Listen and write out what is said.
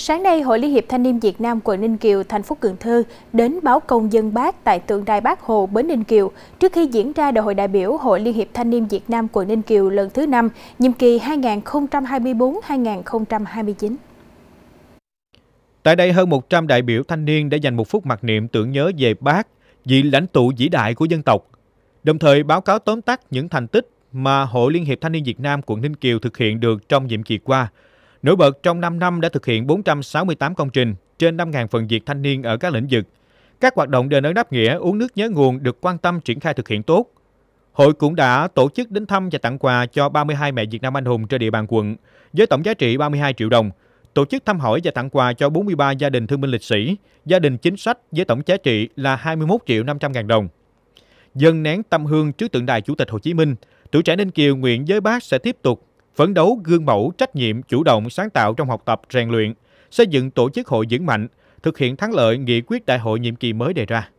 Sáng nay, Hội Liên hiệp Thanh niên Việt Nam quận Ninh Kiều, thành phố Cần Thơ đến báo công dân bác tại tượng đài Bác Hồ Bến Ninh Kiều trước khi diễn ra đại hội đại biểu Hội Liên hiệp Thanh niên Việt Nam quận Ninh Kiều lần thứ 5, nhiệm kỳ 2024-2029. Tại đây, hơn 100 đại biểu thanh niên đã dành một phút mặc niệm tưởng nhớ về bác, vị lãnh tụ vĩ đại của dân tộc, đồng thời báo cáo tóm tắt những thành tích mà Hội Liên hiệp Thanh niên Việt Nam quận Ninh Kiều thực hiện được trong nhiệm kỳ qua – Nổi bật trong 5 năm đã thực hiện 468 công trình, trên 5.000 phần việc thanh niên ở các lĩnh vực. Các hoạt động đền ơn đáp nghĩa, uống nước nhớ nguồn được quan tâm triển khai thực hiện tốt. Hội cũng đã tổ chức đến thăm và tặng quà cho 32 mẹ Việt Nam anh hùng trên địa bàn quận với tổng giá trị 32 triệu đồng, tổ chức thăm hỏi và tặng quà cho 43 gia đình thương binh liệt sĩ, gia đình chính sách với tổng giá trị là 21 triệu 500 ngàn đồng. Dân nén tâm hương trước tượng đài Chủ tịch Hồ Chí Minh, tuổi trẻ Ninh Kiều nguyện với bác sẽ tiếp tục phấn đấu gương mẫu, trách nhiệm, chủ động, sáng tạo trong học tập, rèn luyện, xây dựng tổ chức hội vững mạnh, thực hiện thắng lợi nghị quyết đại hội nhiệm kỳ mới đề ra.